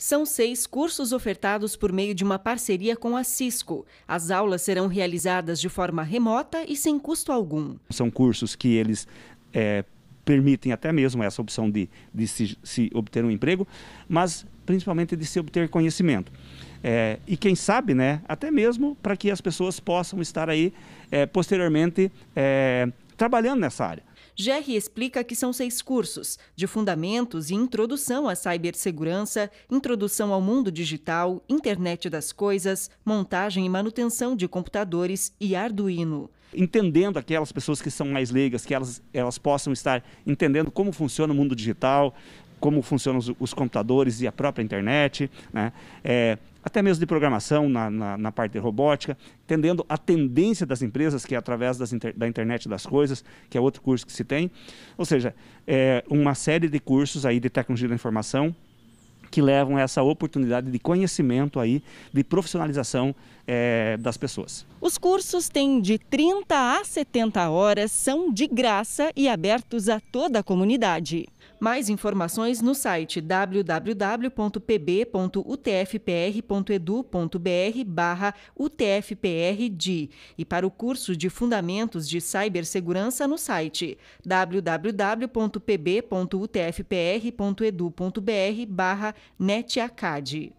São seis cursos ofertados por meio de uma parceria com a Cisco. As aulas serão realizadas de forma remota e sem custo algum. São cursos que eles é, permitem até mesmo essa opção de, de se, se, obter um emprego, mas principalmente de se obter conhecimento. É, e quem sabe, né, até mesmo para que as pessoas possam estar aí é, posteriormente é, trabalhando nessa área. Jerry explica que são seis cursos, de fundamentos e introdução à cibersegurança, introdução ao mundo digital, internet das coisas, montagem e manutenção de computadores e Arduino. Entendendo aquelas pessoas que são mais leigas, que elas, elas possam estar entendendo como funciona o mundo digital, como funcionam os, os computadores e a própria internet, né? É, até mesmo de programação na, na, na, parte de robótica, entendendo a tendência das empresas, que é através inter, da internet das coisas, que é outro curso que se tem. Ou seja, é uma série de cursos aí de tecnologia da informação que levam a essa oportunidade de conhecimento aí, de profissionalização é, das pessoas. Os cursos têm de 30 a 70 horas, são de graça e abertos a toda a comunidade. Mais informações no site www.pb.utfpr.edu.br barra utfprd e para o curso de Fundamentos de Cibersegurança no site www.pb.utfpr.edu.br barra netacad.